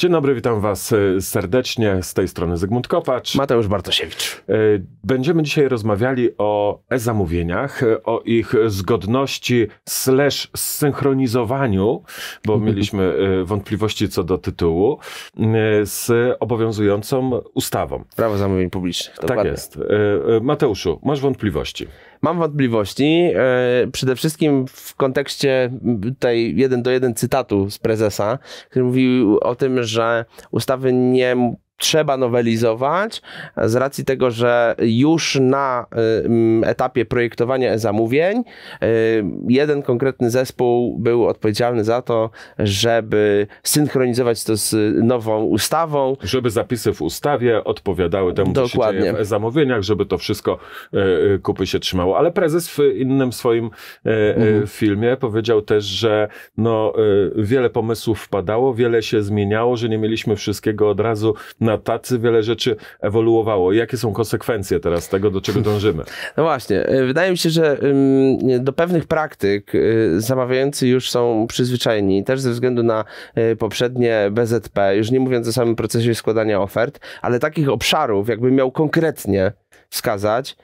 Dzień dobry, witam Was e, serdecznie. Z tej strony Zygmunt Kopacz. Mateusz Bartosiewicz. E, będziemy dzisiaj rozmawiali o e-zamówieniach, e, o ich zgodności slash zsynchronizowaniu, bo mieliśmy wątpliwości co do tytułu, z obowiązującą ustawą. Prawo zamówień publicznych. tak jest. Mateuszu, masz wątpliwości? Mam wątpliwości, e, przede wszystkim w kontekście tutaj jeden do jeden cytatu z prezesa, który mówił o tym, że ustawy nie trzeba nowelizować z racji tego, że już na y, mm, etapie projektowania zamówień y, jeden konkretny zespół był odpowiedzialny za to, żeby synchronizować to z nową ustawą. Żeby zapisy w ustawie odpowiadały temu, Dokładnie. co się dzieje w zamówieniach, żeby to wszystko e, e, kupy się trzymało. Ale prezes w innym swoim e, mhm. filmie powiedział też, że no, wiele pomysłów wpadało, wiele się zmieniało, że nie mieliśmy wszystkiego od razu na na tacy, wiele rzeczy ewoluowało. Jakie są konsekwencje teraz tego, do czego dążymy? No właśnie, y, wydaje mi się, że do pewnych praktyk y, zamawiający już są przyzwyczajeni, też ze względu na y, poprzednie BZP, już nie mówiąc o samym procesie składania ofert, ale takich obszarów, jakbym miał konkretnie wskazać,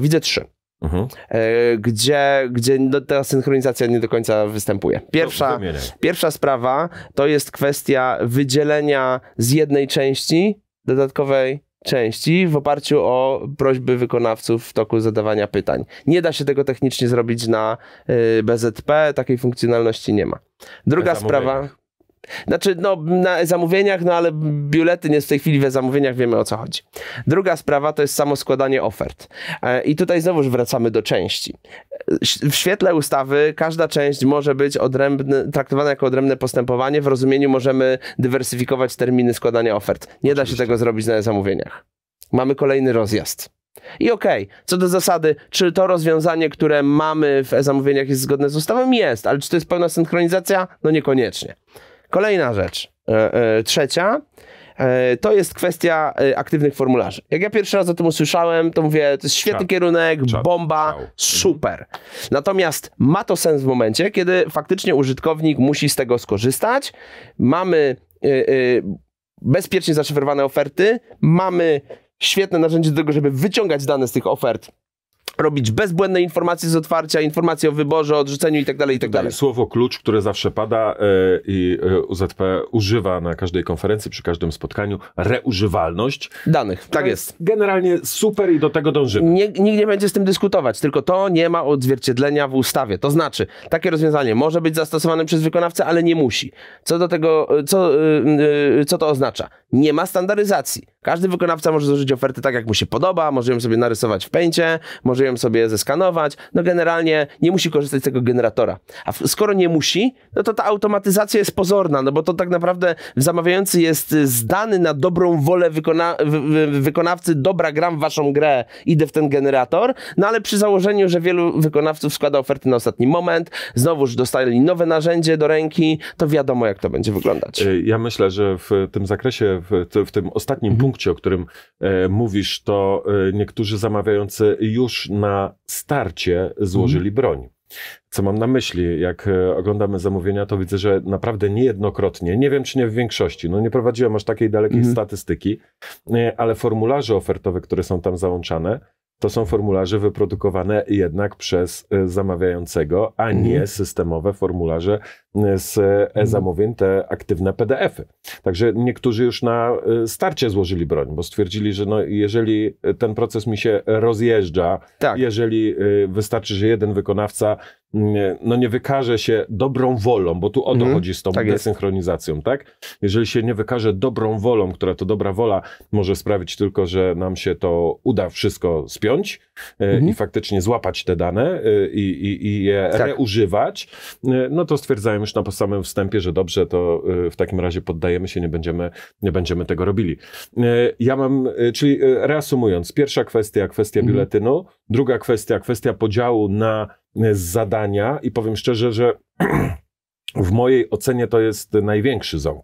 widzę trzy. Mhm. E, gdzie, gdzie no, ta synchronizacja nie do końca występuje. Pierwsza, no, pierwsza sprawa to jest kwestia wydzielenia z jednej części dodatkowej części w oparciu o prośby wykonawców w toku zadawania pytań. Nie da się tego technicznie zrobić na y, BZP, takiej funkcjonalności nie ma. Druga tak sprawa. Znaczy, no, na zamówieniach, no ale biuletyn jest w tej chwili we zamówieniach, wiemy o co chodzi. Druga sprawa to jest samo składanie ofert. E, I tutaj znowu wracamy do części. W świetle ustawy każda część może być traktowana jako odrębne postępowanie. W rozumieniu możemy dywersyfikować terminy składania ofert. Nie Oczywiście. da się tego zrobić na zamówieniach. Mamy kolejny rozjazd. I okej, okay, co do zasady, czy to rozwiązanie, które mamy w e-zamówieniach jest zgodne z ustawą? Jest, ale czy to jest pełna synchronizacja? No niekoniecznie. Kolejna rzecz, e, e, trzecia, e, to jest kwestia aktywnych formularzy. Jak ja pierwszy raz o tym usłyszałem, to mówię, to jest świetny Czad. kierunek, Czad. bomba, Czad. Mhm. super. Natomiast ma to sens w momencie, kiedy faktycznie użytkownik musi z tego skorzystać. Mamy bezpiecznie zaszyfrowane oferty, mamy świetne narzędzie do tego, żeby wyciągać dane z tych ofert robić bezbłędne informacje z otwarcia, informacje o wyborze, odrzuceniu itd. Tak itd. Tak słowo klucz, które zawsze pada e, i e, UZP używa na każdej konferencji, przy każdym spotkaniu, reużywalność. Danych, tak e, jest. Generalnie super i do tego dążymy. Nie, nikt nie będzie z tym dyskutować, tylko to nie ma odzwierciedlenia w ustawie. To znaczy, takie rozwiązanie może być zastosowane przez wykonawcę, ale nie musi. Co do tego, co, co to oznacza? nie ma standaryzacji. Każdy wykonawca może złożyć ofertę tak, jak mu się podoba, może ją sobie narysować w pęcie, może ją sobie zeskanować. No generalnie nie musi korzystać z tego generatora. A skoro nie musi, no to ta automatyzacja jest pozorna, no bo to tak naprawdę zamawiający jest y, zdany na dobrą wolę wykona wykonawcy, dobra, gram waszą grę, idę w ten generator, no ale przy założeniu, że wielu wykonawców składa oferty na ostatni moment, znowuż dostali nowe narzędzie do ręki, to wiadomo, jak to będzie wyglądać. Y, ja myślę, że w tym zakresie w, w tym ostatnim mhm. punkcie, o którym e, mówisz, to e, niektórzy zamawiający już na starcie złożyli mhm. broń. Co mam na myśli, jak e, oglądamy zamówienia, to widzę, że naprawdę niejednokrotnie, nie wiem czy nie w większości, no nie prowadziłem aż takiej dalekiej mhm. statystyki, e, ale formularze ofertowe, które są tam załączane, to są formularze wyprodukowane jednak przez e, zamawiającego, a mhm. nie systemowe formularze e, z e-zamówień, mhm. te aktywne PDFy. Także niektórzy już na e, starcie złożyli broń, bo stwierdzili, że no, jeżeli ten proces mi się rozjeżdża, tak. jeżeli wystarczy, że jeden wykonawca no nie wykaże się dobrą wolą, bo tu o to mhm. chodzi z tą tak desynchronizacją, jest. tak? Jeżeli się nie wykaże dobrą wolą, która to dobra wola może sprawić tylko, że nam się to uda wszystko spiąć e, mhm. i faktycznie złapać te dane e, i, i, i je tak. reużywać, e, no to stwierdzają już na samym wstępie, że dobrze, to w takim razie poddajemy się, nie będziemy, nie będziemy tego robili. Ja mam, czyli reasumując, pierwsza kwestia, kwestia mhm. biuletynu, Druga kwestia, kwestia podziału na e, zadania i powiem szczerze, że w mojej ocenie to jest największy ząb.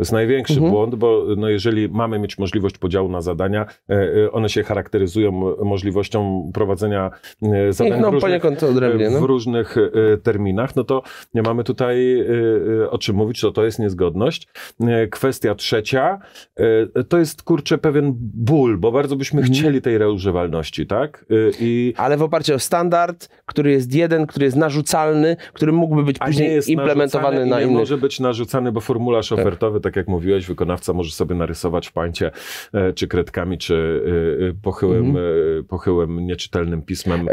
To jest największy mhm. błąd, bo no, jeżeli mamy mieć możliwość podziału na zadania, e, e, one się charakteryzują możliwością prowadzenia e, zadań no, w, różnych, odrębnie, no. w różnych terminach, no to nie mamy tutaj o czym mówić, to to jest niezgodność. Kwestia trzecia, to jest kurczę pewien ból, bo bardzo byśmy mhm. chcieli tej reużywalności, tak? I... Ale w oparciu o standard, który jest jeden, który jest narzucalny, który mógłby być później implementowany na innych. nie może być narzucany, bo formularz tak. ofertowy tak tak jak mówiłeś, wykonawca może sobie narysować w pańcie e, czy kredkami, czy e, e, pochyłym, mhm. pochyłym nieczytelnym pismem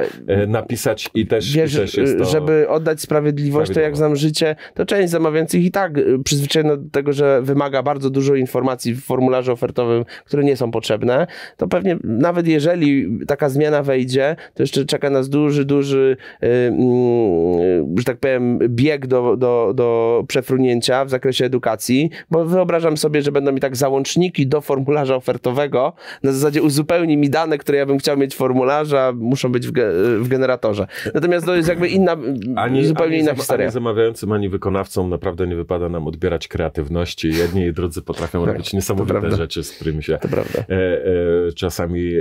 napisać i też, Wiesz, to... Żeby oddać sprawiedliwość, to jak znam życie, to część zamawiających i tak przyzwyczajona do tego, że wymaga bardzo dużo informacji w formularzu ofertowym, które nie są potrzebne, to pewnie nawet jeżeli taka zmiana wejdzie, to jeszcze czeka nas duży, duży, mm, że tak powiem, bieg do, do, do przefrunięcia w zakresie edukacji, bo wyobrażam sobie, że będą mi tak załączniki do formularza ofertowego. Na zasadzie uzupełni mi dane, które ja bym chciał mieć w formularzu, muszą być w, ge w, generatorze. Natomiast to jest jakby inna, ani, zupełnie ani inna historia. Ani zamawiającym, ani wykonawcom naprawdę nie wypada nam odbierać kreatywności. Jedni i drudzy potrafią tak, robić niesamowite rzeczy, z którymi się e, e, czasami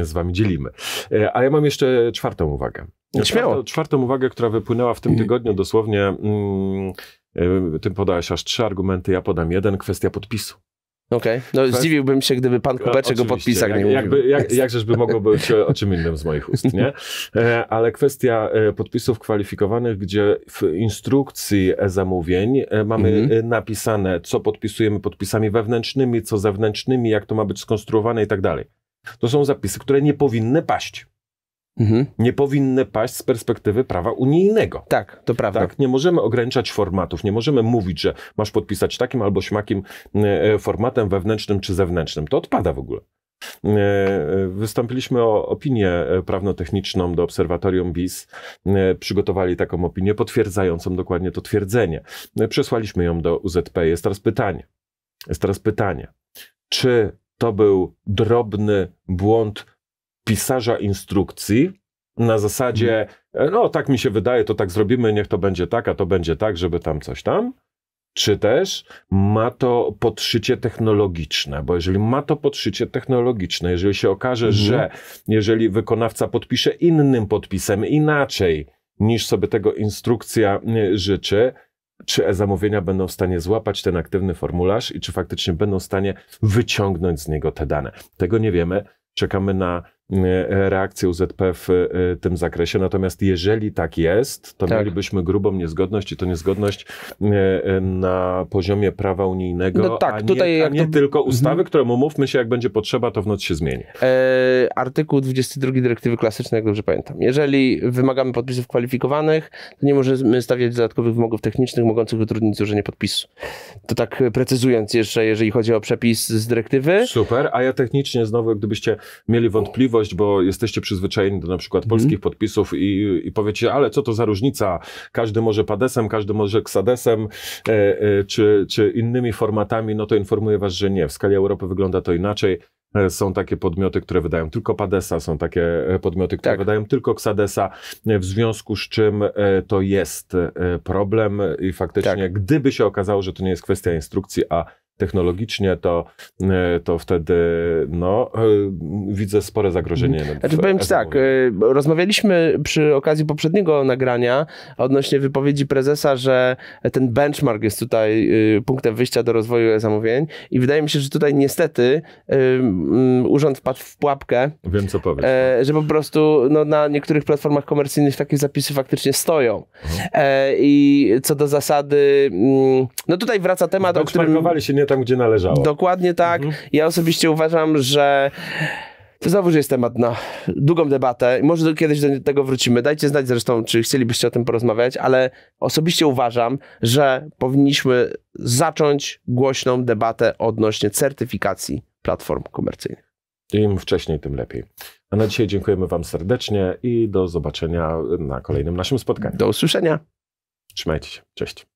e, z wami dzielimy. E, a ja mam jeszcze czwartą uwagę. Śmiało. Czwartą, czwartą uwagę, która wypłynęła w tym mhm. tygodniu dosłownie... Mm, tym podałeś aż trzy argumenty, ja podam jeden, kwestia podpisu. Okej, okay. no Kwest... zdziwiłbym się, gdyby pan Kubeczek o podpisach nie mówił. Jakby, jak, jakżeżby mogło być e, o czym innym z moich ust, nie? E, ale kwestia e, podpisów kwalifikowanych, gdzie w instrukcji zamówień mamy mm -hmm. napisane, co podpisujemy podpisami wewnętrznymi, co zewnętrznymi, jak to ma być skonstruowane i tak dalej. To są zapisy, które nie powinny paść mhm. nie powinny paść z perspektywy prawa unijnego. Tak, to prawda. Tak, nie możemy ograniczać formatów, nie możemy mówić, że masz podpisać takim albo śmakim e, e, formatem wewnętrznym czy zewnętrznym. To odpada w ogóle. E, wystąpiliśmy o opinię prawno-techniczną do Obserwatorium BIS. Przygotowali taką opinię potwierdzającą dokładnie to twierdzenie. Przesłaliśmy ją do UZP. Jest teraz pytanie. Jest teraz pytanie. Czy to był drobny błąd pisarza instrukcji na zasadzie, mhm. e, no tak mi się wydaje, to tak zrobimy, niech to będzie tak, a to będzie tak, żeby tam coś tam. Czy też ma to podszycie technologiczne, bo jeżeli ma to podszycie technologiczne, jeżeli się okaże, mhm. że jeżeli wykonawca podpisze innym podpisem, inaczej niż sobie tego instrukcja e, życzy, czy e-zamówienia będą w stanie złapać ten aktywny formularz i czy faktycznie będą w stanie wyciągnąć z niego te dane. Tego nie wiemy. Czekamy na E, reakcję UZP w e, tym zakresie. Natomiast jeżeli tak jest, to tak. mielibyśmy grubą niezgodność i to niezgodność e, na poziomie prawa unijnego, no tak, a nie, tutaj a nie to... tylko ustawy, mhm. którą umówmy się, jak będzie potrzeba, to w noc się zmieni. E, artykuł 22 dyrektywy klasycznej, jak dobrze pamiętam. Jeżeli wymagamy podpisów kwalifikowanych, to nie możemy stawiać dodatkowych wymogów technicznych mogących utrudnić złożenie podpisu. To tak precyzując jeszcze, jeżeli chodzi o przepis z dyrektywy. Super, a ja technicznie znowu, gdybyście mieli wątpliwość, bo jesteście przyzwyczajeni do na przykład mhm. polskich mm. podpisów i, i powiecie, ale co to za różnica? Każdy może Padesem, każdy może Ksadesem e, e, czy, czy innymi formatami, no to informuję was, że nie. W skali Europy wygląda to inaczej. E, są takie podmioty, które wydają tylko Padesa, są takie e, podmioty, które tak. wydają tylko ksadesa. E, w związku z czym to jest problem i faktycznie, tak. gdyby się okazało, że to nie jest kwestia instrukcji, a technologicznie, to, e, to wtedy no, e, widzę spore zagrożenie. Mhm. Znaczy, powiem ci tak, e, rozmawialiśmy przy okazji poprzedniego nagrania odnośnie wypowiedzi prezesa, że ten benchmark jest tutaj punktem wyjścia do rozwoju zamówień i wydaje mi się, że tutaj niestety urząd wpadł w pułapkę. Wiem, co powiedzieć. No. Że po prostu no, na niektórych platformach komercyjnych takie zapisy faktycznie stoją. Mhm. I co do zasady, mm, no tutaj wraca temat, o którym... się nie tam, gdzie należało. Dokładnie tak. Mhm. Ja osobiście uważam, że to znowu jest temat na długą debatę. Może kiedyś do tego wrócimy. Dajcie znać zresztą, czy chcielibyście o tym porozmawiać, ale osobiście uważam, że powinniśmy zacząć głośną debatę odnośnie certyfikacji platform komercyjnych. Im wcześniej, tym lepiej. A na dzisiaj dziękujemy Wam serdecznie i do zobaczenia na kolejnym naszym spotkaniu. Do usłyszenia. Trzymajcie się. Cześć.